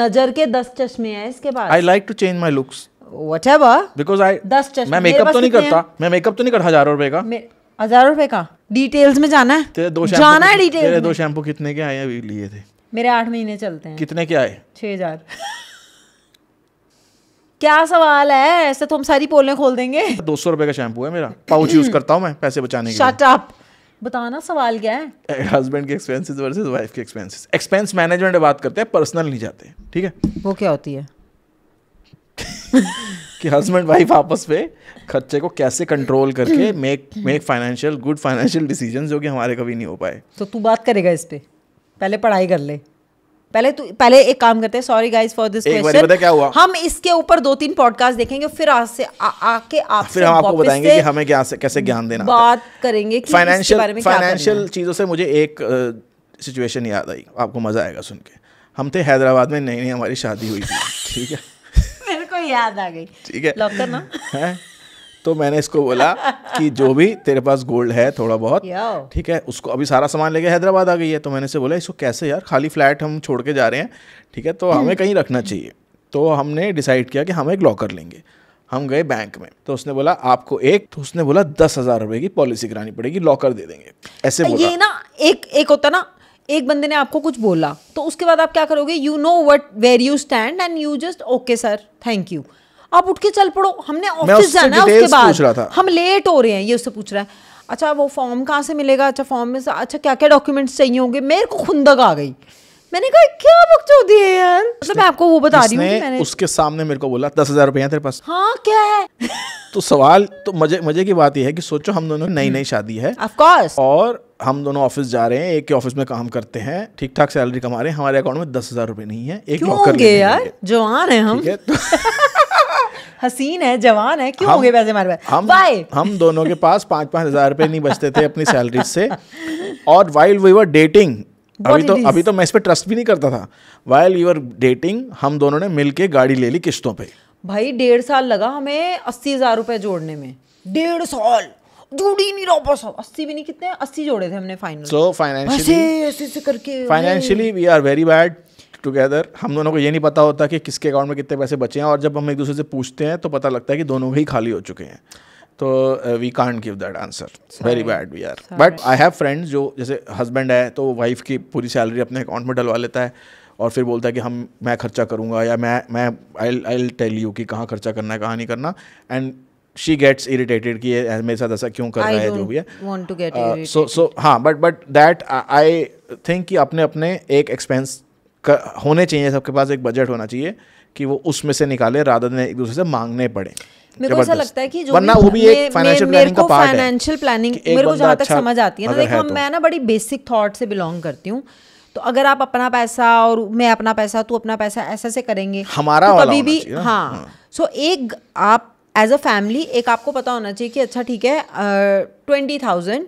Speaker 1: नजर के दस चश्मे हैं इसके पास I like
Speaker 2: to change my looks
Speaker 1: whatever
Speaker 2: because I दस चश्मे मैं मेकअप तो, तो नहीं करता मैं मेकअप तो नहीं करता हजारों रुपए का
Speaker 1: हजारों रुपए का डिटेल्स में जाना है
Speaker 2: तेरे दो जाना है डिटेल तेरे दो शैम्पू कितने के आए अभी लिए थे
Speaker 1: मेरे आठ महीने चलते हैं
Speaker 2: कितने के आए
Speaker 1: छह हजार क्या सवाल है ऐसे तो हम सारी पोलें खोल देंगे
Speaker 2: दो सौ रुपए का शैम्पू है मेरा पाउच यूज करता हूँ मैं पैसे बचाने के लिए
Speaker 1: बताना सवाल क्या है
Speaker 2: हस्बैंड के एक्सपेंसेस वर्सेस वाइफ के एक्सपेंसेस एक्सपेंस मैनेजमेंट बात करते हैं पर्सनल नहीं जाते ठीक है
Speaker 1: वो क्या होती है
Speaker 2: कि हस्बैंड वाइफ आपस में खर्चे को कैसे कंट्रोल करके make make financial good financial decision जो कि हमारे कभी नहीं हो पाए
Speaker 1: तो तू बात करेगा इस पर पहले पढ़ाई कर ले पहले तो पहले एक काम करते हैं sorry guys for this question क्या हुआ हम इसके ऊपर दो तीन पॉडकास्ट देखेंगे फिर आज से आके आप फिर हम आपको बताएंगे कि
Speaker 2: हमें क्या कैसे ज्ञान देना
Speaker 1: बात करेंगे फाइनेंशियल फाइनेंशियल
Speaker 2: चीज़ों से मुझे एक सिचुएशन याद आई आपको मज़ा आएगा सुन के हम थे हैदराबाद में नई नई हमारी शादी हुई थी ठीक है याद आ गई ठीक है लॉक करना तो मैंने इसको बोला कि जो भी तेरे पास गोल्ड है थोड़ा बहुत ठीक है उसको अभी सारा सामान लेके हैदराबाद आ गई है तो मैंने इसे बोला इसको कैसे यार खाली फ्लैट हम छोड़ के जा रहे हैं ठीक है तो हम्म। हमें कहीं रखना चाहिए तो हमने डिसाइड किया कि हम एक लॉकर लेंगे हम गए बैंक में तो उसने बोला आपको एक तो उसने बोला दस हजार रुपए की पॉलिसी करानी पड़ेगी लॉकर दे देंगे ऐसे बोला ये ना
Speaker 1: एक एक होता ना एक बंदे ने आपको कुछ बोला तो उसके बाद आप क्या करोगे you know what where you stand and you just okay sir thank you आप उठ के चल पड़ो हमने ऑफिस जाना है उसके बाद हम लेट हो रहे हैं ये उससे पूछ रहा है अच्छा वो फॉर्म कहाँ से मिलेगा अच्छा फॉर्म में अच्छा क्या क्या डॉक्यूमेंट्स चाहिए होंगे मेरे को खुंदक आ गई मैंने कहा क्या बकचो दिए यार मतलब मैं आपको वो बता रही हूँ उसके
Speaker 2: सामने मेरे को बोला दस हजार रुपया तेरे पास
Speaker 1: हाँ क्या है
Speaker 2: तो सवाल तो मजे मजे की बात यह है कि सोचो हम दोनों नई नई हम्म। शादी है ऑफ और हम दोनों ऑफिस जा रहे हैं एक के ऑफिस में काम करते हैं ठीक ठाक सैलरी कमा रहे हैं हमारे अकाउंट में दस हजार रूपए नहीं है एक क्यों होंगे यार
Speaker 1: जवान है हम है? तो हसीन है जवान है क्यों होंगे पैसे हमारे
Speaker 2: हम हम दोनों के पास पांच पांच हजार रुपए नहीं बचते थे अपनी सैलरी से और वाइल्ड वी वर डेटिंग अभी तो अभी तो मैं इस पर ट्रस्ट भी नहीं करता था वायल यू आर डेटिंग हम दोनों ने मिलके गाड़ी ले ली किस्तों पे
Speaker 1: भाई डेढ़ साल लगा हमें अस्सी हजार रुपए जोड़ने में डेढ़ साल जोड़ ही नहीं रहा बस अस्सी भी नहीं कितने अस्सी जोड़े थे हमने फाइनल सो
Speaker 2: फाइनेंशियली
Speaker 1: करके financially
Speaker 2: we are very bad together हम दोनों को ये नहीं पता होता कि किसके अकाउंट में कितने पैसे बचे हैं और जब हम एक दूसरे से पूछते हैं तो पता लगता है कि दोनों ही खाली हो चुके हैं तो we can't give that answer very bad we are but I have friends जो जैसे हस्बैंड है तो वाइफ की पूरी सैलरी अपने अकाउंट में डलवा लेता है और फिर बोलता है कि हम मैं खर्चा करूँगा या मैं मैं आई आई टेल यू कि कहाँ खर्चा करना है कहाँ नहीं करना एंड शी गेट्स इरिटेटेड कि ये मेरे साथ ऐसा क्यों कर रहा है जो भी
Speaker 1: है
Speaker 2: सो सो uh, हाँ but but that I think कि अपने अपने एक एक्सपेंस होने चाहिए सबके पास एक बजट होना चाहिए कि वो उसमें से निकाले राधा ने एक दूसरे से मांगने पड़े मेरे को ऐसा लगता है कि जो वरना वो भी एक फाइनेंशियल प्लानिंग का पार्ट है फाइनेंशियल
Speaker 1: प्लानिंग मेरे को जहाँ तक अच्छा समझ आती है ना देखो मैं तो। ना बड़ी बेसिक थॉट से बिलोंग करती हूँ तो अगर आप अपना पैसा और मैं अपना पैसा तू अपना पैसा ऐसे से करेंगे हमारा तो कभी भी हाँ, हाँ सो एक आप एज अ फैमिली एक आपको पता होना चाहिए कि अच्छा ठीक है ट्वेंटी थाउजेंड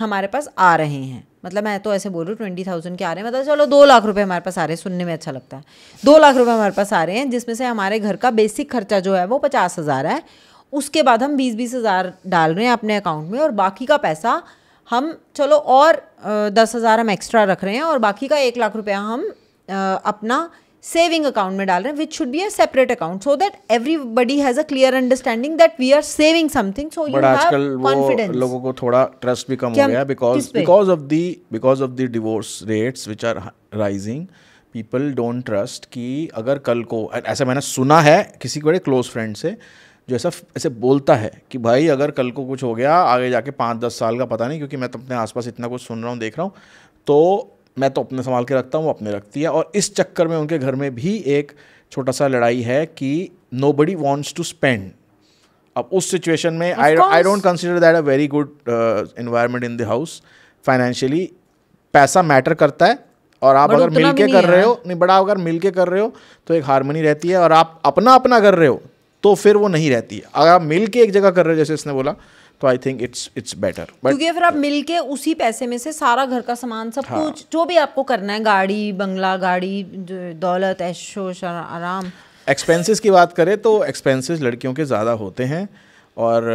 Speaker 1: हमारे पास आ रहे हैं मतलब मैं तो ऐसे बोल रही हूँ ट्वेंटी थाउजेंड के आ रहे हैं मतलब चलो दो लाख रुपए हमारे पास आ रहे हैं सुनने में अच्छा लगता है दो लाख रुपए हमारे पास आ रहे हैं जिसमें से हमारे घर का बेसिक खर्चा जो है वो पचास हज़ार है उसके बाद हम बीस बीस हज़ार डाल रहे हैं अपने अकाउंट में और बाकी का पैसा हम चलो और दस हज़ार हम एक्स्ट्रा रख रहे हैं और बाकी का एक लाख रुपया हम अपना सेविंग अकाउंट में डाल रहे हैं which should be a separate account so that everybody has a clear understanding that we are saving something so you have confidence लोगों
Speaker 2: को थोड़ा ट्रस्ट भी कम हो गया because because of the because of the divorce rates which are rising people don't trust कि अगर कल को ऐसा मैंने सुना है किसी बड़े क्लोज फ्रेंड से जो ऐसा ऐसे बोलता है कि भाई अगर कल को कुछ हो गया आगे जाके पाँच दस साल का पता नहीं क्योंकि मैं तो अपने आसपास इतना कुछ सुन रहा हूँ देख रहा हूँ तो मैं तो अपने संभाल के रखता हूँ वो अपने रखती है और इस चक्कर में उनके घर में भी एक छोटा सा लड़ाई है कि nobody wants to spend अब उस सिचुएशन में I I don't consider that a very good environment in the house financially पैसा मैटर करता है और आप अगर मिल के कर रहे हो नहीं बड़ा अगर मिल के कर रहे हो तो एक हारमोनी रहती है और आप अपना अपना कर रहे हो तो फिर वो नहीं रहती है अगर आप मिल के एक जगह कर रहे हो जैसे इसने बोला तो I think it's it's better क्योंकि
Speaker 1: फिर आप मिलके उसी पैसे में से सारा घर का सामान सब हाँ, कुछ जो भी आपको करना है गाड़ी बंगला गाड़ी दौलत ऐशो आराम
Speaker 2: एक्सपेंसेस की बात करें तो एक्सपेंसेस लड़कियों के ज़्यादा होते हैं और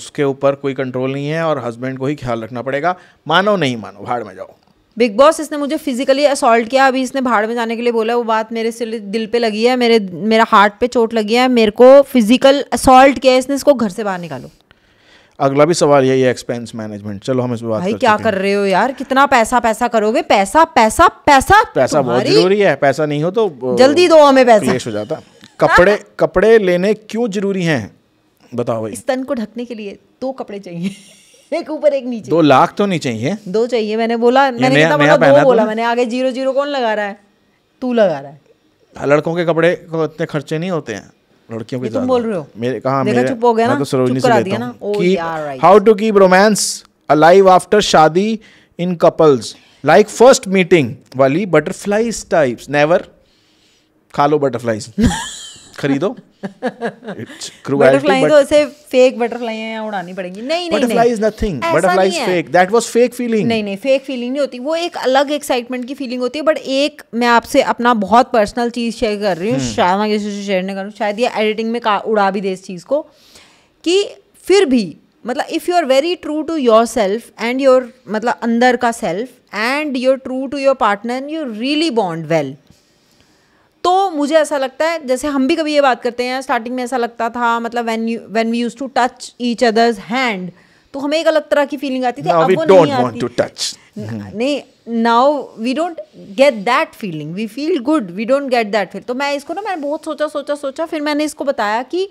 Speaker 2: उसके ऊपर कोई कंट्रोल नहीं है और हस्बैंड को ही ख्याल रखना पड़ेगा मानो नहीं मानो भाड़ में जाओ
Speaker 1: बिग बॉस इसने मुझे फिजिकली असॉल्ट किया अभी इसने भाड़ में जाने के लिए बोला वो बात मेरे से दिल पे लगी है मेरे मेरा हार्ट पे चोट लगी है मेरे को फिजिकल असॉल्ट किया है इसने इसको घर से बाहर निकालो
Speaker 2: अगला भी सवाल यही है एक्सपेंस मैनेजमेंट चलो हम इस बात भाई क्या कर रहे
Speaker 1: हो यार कितना पैसा पैसा करोगे पैसा पैसा पैसा पैसा बहुत जरूरी
Speaker 2: है पैसा नहीं हो तो जल्दी दो हमें पैसा हो जाता कपड़े कपड़े लेने क्यों जरूरी हैं बताओ भाई
Speaker 1: स्तन को ढकने के लिए दो कपड़े चाहिए एक ऊपर एक नीचे दो
Speaker 2: लाख तो नहीं चाहिए
Speaker 1: दो चाहिए मैंने बोला मैंने नया, नया दो बोला मैंने आगे जीरो जीरो कौन लगा रहा है तू लगा रहा
Speaker 2: है लड़कों के कपड़े को इतने खर्चे नहीं होते हैं लड़कियों की तुम बोल रहे हो मेरे कहा मेरे चुप हो गया ना तो सरोजनी से कहता हूं how to keep romance alive after शादी in couples like first meeting वाली बटरफ्लाईज टाइप्स नेवर खा लो बटरफ्लाईज खरीदो बटरफ्लाई तो ऐसे
Speaker 1: फेक बटरफ्लाई उड़ानी पड़ेगी नहीं नहीं butterfly is nothing butterfly is fake
Speaker 2: that was fake feeling नहीं
Speaker 1: नहीं फेक फीलिंग नहीं होती वो एक अलग एक्साइटमेंट की फीलिंग होती है बट एक मैं आपसे अपना बहुत पर्सनल चीज शेयर कर रही हूँ हम्म। शायद मैं किसी से शेयर नहीं करूँ शायद ये एडिटिंग में उड़ा भी दे इस चीज़ को कि फिर भी मतलब if you are very true to yourself and your मतलब अंदर का self and your true to your partner you really bond well तो मुझे ऐसा लगता है जैसे हम भी कभी ये बात करते हैं स्टार्टिंग में ऐसा लगता था मतलब when you when we use to touch each others hand तो हमें एक अलग तरह की फीलिंग आती थी अब वो नहीं आती
Speaker 2: टच mm-hmm.
Speaker 1: नहीं now we don't get that feeling we feel good we don't get that feel तो मैं इसको ना मैंने बहुत सोचा सोचा सोचा फिर मैंने इसको बताया कि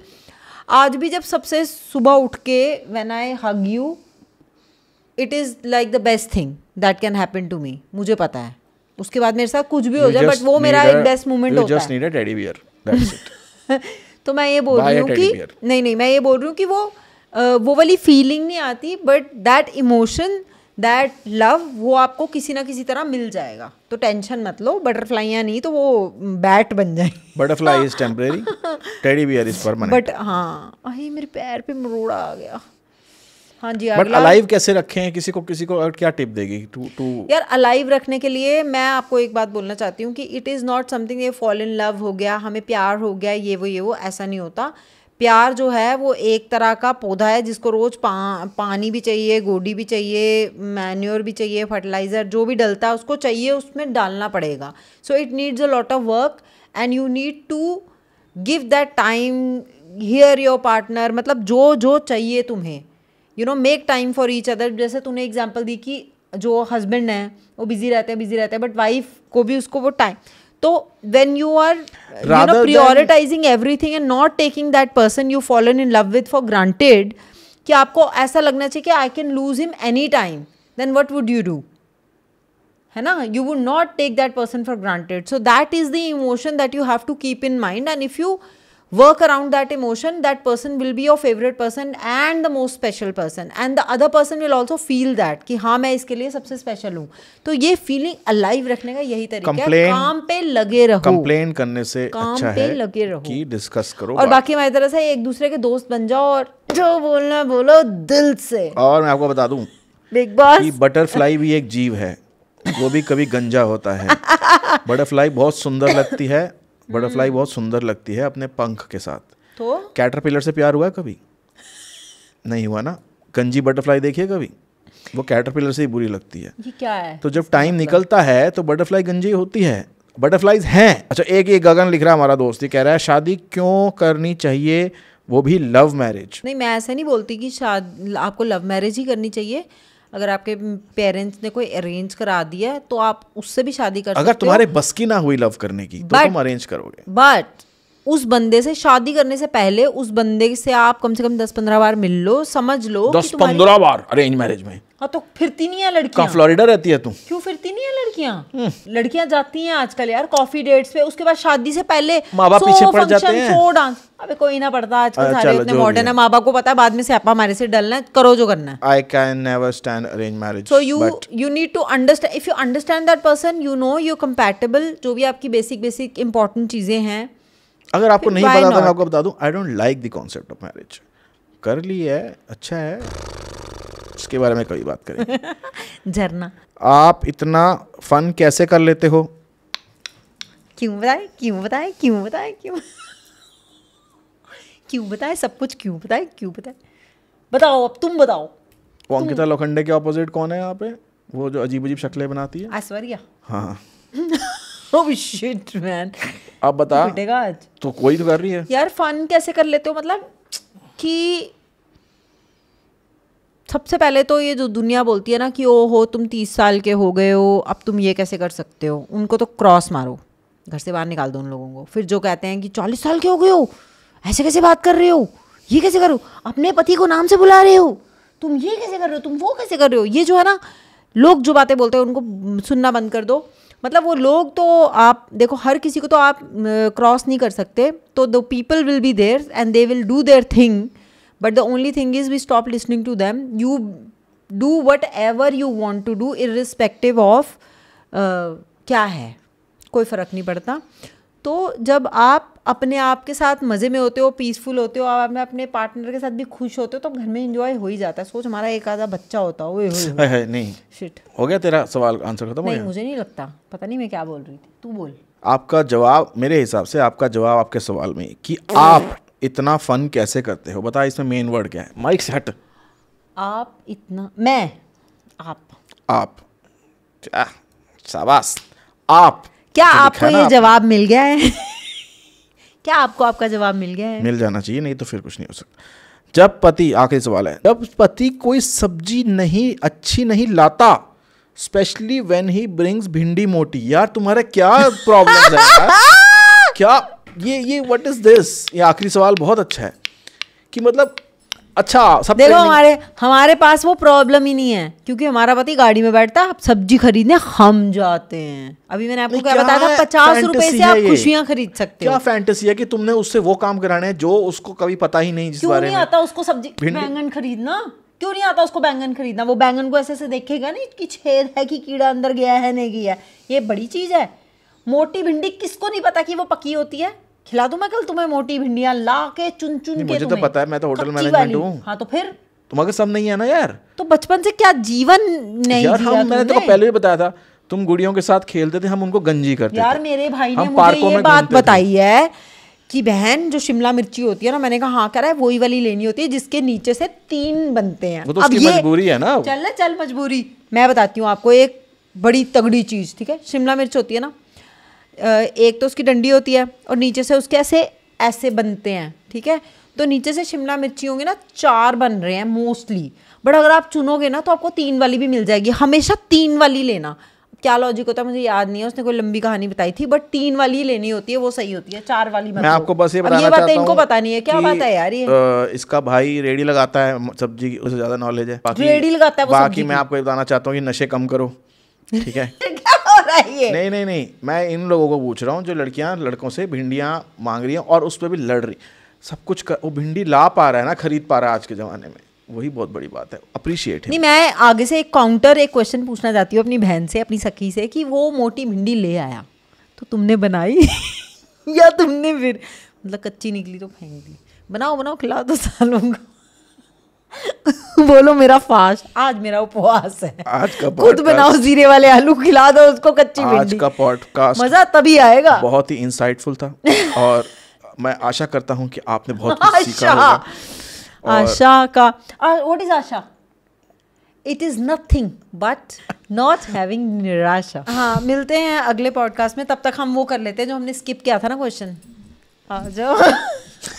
Speaker 1: आज भी जब सबसे सुबह उठ के when I hug you it is like the best thing that can happen to me मुझे पता है उसके बाद मेरे साथ कुछ भी हो जाए बट वो मेरा एक बेस्ट मोमेंट होता है जस्ट
Speaker 2: नीड अ
Speaker 1: तो मैं ये बोल रही हूँ कि नहीं नहीं मैं ये बोल रही हूँ कि वो वो वाली फीलिंग नहीं आती but that emotion that love वो आपको किसी ना किसी तरह मिल जाएगा तो टेंशन मत लो बटरफ्लाइयाँ नहीं तो वो बैट बन जाए butterfly is
Speaker 2: temporary teddy bear is permanent but
Speaker 1: हाँ अरे मेरे पैर पे मरोड़ा आ गया हाँ जी बट अलाइव
Speaker 2: कैसे रखें किसी को किसी को क्या टिप देगी टू टू
Speaker 1: यार अलाइव रखने के लिए मैं आपको एक बात बोलना चाहती हूँ कि इट इज़ नॉट समथिंग ये फॉल इन लव हो गया हमें प्यार हो गया ये वो ये वो ऐसा नहीं होता प्यार जो है वो एक तरह का पौधा है जिसको रोज़ पा, पानी भी चाहिए गोडी भी चाहिए मैन्योर भी चाहिए फर्टिलाइज़र जो भी डलता है उसको चाहिए उसमें डालना पड़ेगा so it needs a lot of work and you need to give that time here your partner मतलब जो जो चाहिए तुम्हें you know make time for each other जैसे तूने एग्जाम्पल दी कि जो हस्बैंड है वो बिजी रहते हैं बिजी रहते हैं बट वाइफ को भी उसको वो टाइम तो when you are you know prioritizing everything and not taking that person you fallen in love with for granted कि आपको ऐसा लगना चाहिए कि I can lose him any time then what would you do है ना you would not take that person for granted so that is the emotion that you have to keep in mind and if you work around that emotion that person will be your favorite person and the most special person and the other person will also feel that ki ha main iske liye sabse special hu to ye feeling alive rakhne ka yahi tarika hai kaam pe lage raho
Speaker 2: complain karne se acha hai kaam pe lage raho ki discuss karo aur
Speaker 1: baaki mai tarah se ek dusre ke dost ban jao aur jo bolna bolo dil se
Speaker 2: aur मैं aapko bata dun big boss ki butterfly bhi ek jeev hai वो भी कभी गंजा होता है butterfly बहुत सुंदर लगती है बटरफ्लाई हम्म। बहुत सुंदर लगती है अपने पंख के साथ तो कैटरपिलर से प्यार हुआ कभी नहीं हुआ ना गंजी बटरफ्लाई देखिए कभी वो कैटरपिलर से ही बुरी लगती है
Speaker 1: ये क्या है तो
Speaker 2: जब टाइम निकलता है तो बटरफ्लाई गंजी होती है बटरफ्लाइज हैं अच्छा एक ये गगन लिख रहा है हमारा दोस्त ये कह रहा है शादी क्यों करनी चाहिए वो भी लव मैरिज
Speaker 1: नहीं मैं ऐसे नहीं बोलती कि शादी आपको लव मैरिज ही करनी चाहिए अगर आपके पेरेंट्स ने कोई अरेंज करा दिया तो आप उससे भी शादी कर अगर तुम्हारे
Speaker 2: बस की ना हुई लव करने की तो तुम अरेंज करोगे
Speaker 1: बट उस बंदे से शादी करने से पहले उस बंदे से आप कम से कम दस पंद्रह बार मिल लो समझ लो दस पंद्रह
Speaker 2: बार अरेंज मैरिज में
Speaker 1: हाँ तो फिरती नहीं है लड़कियां फ्लोरिडा रहती है तू क्यों फिरती नहीं है लड़कियां लड़कियां हम्म। जाती हैं आजकल यार कॉफी डेट्स पे उसके बाद शादी से पहले माँ बाप पीछे पड़ जाते हैं सो डांस अबे कोई ना पड़ता आजकल सारे इतने मॉडर्न है माँ बाप को पता है बाद में से आपा हमारे से डलना है करो जो करना
Speaker 2: है I can never stand arrange marriage so you
Speaker 1: you need to understand if you understand that person you know you compatible जो भी आपकी बेसिक बेसिक इंपॉर्टेंट चीजें हैं
Speaker 2: अगर आपको नहीं पता तो मैं आपको बता दूं I don't like the concept of marriage कर ली है अच्छा है इसके बारे में कभी बात
Speaker 1: करें झरना
Speaker 2: आप इतना फन कैसे कर लेते हो
Speaker 1: क्यों बताए क्यों बताए क्यों बताए क्यों क्यों बताए सब कुछ क्यों बताए क्यों बताए बताओ अब तुम बताओ
Speaker 2: वो अंकिता लोखंडे के ऑपोजिट कौन है यहाँ पे वो जो अजीब अजीब शक्लें बनाती है ऐश्वर्या हाँ
Speaker 1: oh shit man
Speaker 2: अब बता पिटेगा तो आज तो कोई तो
Speaker 1: कर रही है यार फन कैसे कर लेते हो मतलब कि सबसे पहले तो ये जो दुनिया बोलती है ना कि ओ हो तुम तीस साल के हो गए हो अब तुम ये कैसे कर सकते हो उनको तो क्रॉस मारो घर से बाहर निकाल दो उन लोगों को फिर जो कहते हैं कि चालीस साल के हो गए हो ऐसे कैसे बात कर रहे हो ये कैसे करो अपने पति को नाम से बुला रहे हो तुम ये कैसे कर रहे हो तुम वो कैसे कर रहे हो ये जो है ना लोग जो बातें बोलते हैं उनको सुनना बंद कर दो मतलब वो लोग तो आप देखो हर किसी को तो आप क्रॉस नहीं कर सकते तो the people will be there and they will do their thing but the only thing is we stop listening to them you do whatever you want to do irrespective of क्या है कोई फ़र्क नहीं पड़ता तो जब आप अपने आप के साथ मज़े में होते हो पीसफुल होते हो आप में अपने पार्टनर के साथ भी खुश होते हो तो घर में इंजॉय हो ही जाता है सोच हमारा एक आधा बच्चा होता हो, नहीं शिट
Speaker 2: हो गया तेरा सवाल आंसर खत्म नहीं मुझे
Speaker 1: नहीं लगता पता नहीं मैं क्या बोल रही थी तू बोल
Speaker 2: आपका जवाब मेरे हिसाब से आपका जवाब आपके सवाल में कि आप इतना फन कैसे करते हो बता इसमें मेन वर्ड क्या है माइक सेट
Speaker 1: आप इतना मैं
Speaker 2: आप आप शाबाश आप
Speaker 1: क्या तो आपको ये जवाब मिल गया है क्या आपको आपका जवाब मिल गया है
Speaker 2: मिल जाना चाहिए नहीं तो फिर कुछ नहीं हो सकता जब पति आखिरी सवाल है जब पति कोई सब्जी नहीं अच्छी नहीं लाता स्पेशली वेन ही ब्रिंग्स भिंडी मोटी यार तुम्हारा क्या प्रॉब्लम है यार क्या ये ये व्हाट इज दिस ये आखिरी सवाल बहुत अच्छा है कि मतलब अच्छा सब देखो हमारे
Speaker 1: हमारे पास वो प्रॉब्लम ही नहीं है क्योंकि हमारा पति गाड़ी में बैठता है सब्जी खरीदने हम जाते हैं अभी मैंने आपको क्या बताया था पचास रुपए से आप खुशियां
Speaker 2: खरीद सकते क्या हो क्या फैंटेसी है कि तुमने उससे वो काम कराने जो उसको कभी पता ही नहीं जिस क्यों बारे नहीं
Speaker 1: आता उसको सब्जी बैंगन खरीदना क्यों नहीं आता उसको बैंगन खरीदना वो बैंगन को ऐसे ऐसे देखेगा नहीं कि छेद है कि कीड़ा अंदर गया है नहीं गया ये बड़ी चीज है मोटी भिंडी किसको नहीं पता कि वो पकी होती है खिला दू मैं कल तुम्हें मोटी भिंडिया ला के चुन चुन के मुझे तो पता है
Speaker 2: मैं तो होटल मैनेजमेंट हूँ हाँ तो फिर तुम्हारे सब नहीं
Speaker 1: है ना यार तो बचपन से क्या जीवन नहीं यार हम मैंने तो पहले
Speaker 2: भी बताया था तुम गुड़ियों के साथ खेलते थे हम उनको गंजी करते यार
Speaker 1: मेरे भाई ने मुझे ये बात बताई है कि बहन जो शिमला मिर्ची होती है ना मैंने कहा हाँ करा है वही वाली लेनी होती है जिसके नीचे से तीन बनते हैं वो तो अब ये मजबूरी है ना चल ना चल मजबूरी मैं बताती हूँ आपको एक बड़ी तगड़ी चीज ठीक है शिमला मिर्च होती है ना एक तो उसकी डंडी होती है और नीचे से उसके ऐसे ऐसे बनते हैं ठीक है तो नीचे से शिमला मिर्ची होंगे ना चार बन रहे हैं मोस्टली बट अगर आप चुनोगे ना तो आपको तीन वाली भी मिल जाएगी हमेशा तीन वाली लेना क्या लॉजिक होता है मुझे याद नहीं है उसने कोई लंबी कहानी बताई थी बट तीन वाली लेनी होती है वो सही होती है चार वाली मैं आपको
Speaker 2: बस ये बताना ये बात इनको पता नहीं है क्या बात है यार ये इसका भाई रेडी लगाता है सब्जी की उसे ज्यादा नॉलेज है रेडी लगाता है बाकी मैं आपको बताना चाहता हूँ कि नशे कम करो ठीक है रहा है ये नहीं नहीं नहीं मैं इन लोगों को पूछ रहा हूँ जो लड़कियाँ लड़कों से भिंडियाँ मांग रही हैं और उस पर भी लड़ रही सब कुछ कर, वो भिंडी ला पा रहा है ना खरीद पा रहा है आज के ज़माने में वही बहुत बड़ी बात है अप्रिशिएट नहीं
Speaker 1: मैं आगे से एक काउंटर एक क्वेश्चन पूछना चाहती हूँ अपनी बहन से अपनी सखी से कि वो मोटी भिंडी ले आया तो तुमने बनाई या तुमने फिर मतलब कच्ची निकली तो फेंक दी बनाओ बनाओ खिलाओ तो सालों का बोलो मेरा फास्ट आज मेरा उपवास है
Speaker 2: आज का खुद बनाओ
Speaker 1: जीरे वाले आलू खिला दो उसको कच्ची आज
Speaker 2: का पॉडकास्ट मजा तभी आएगा बहुत ही इंसाइटफुल था और मैं आशा करता हूँ कि आपने बहुत कुछ सीखा
Speaker 1: होगा आशा का what is asha it is nothing but not having nirasha हाँ मिलते हैं अगले पॉडकास्ट में तब तक हम वो कर लेते हैं जो हमने स्किप किया था ना क्वेश्चन जो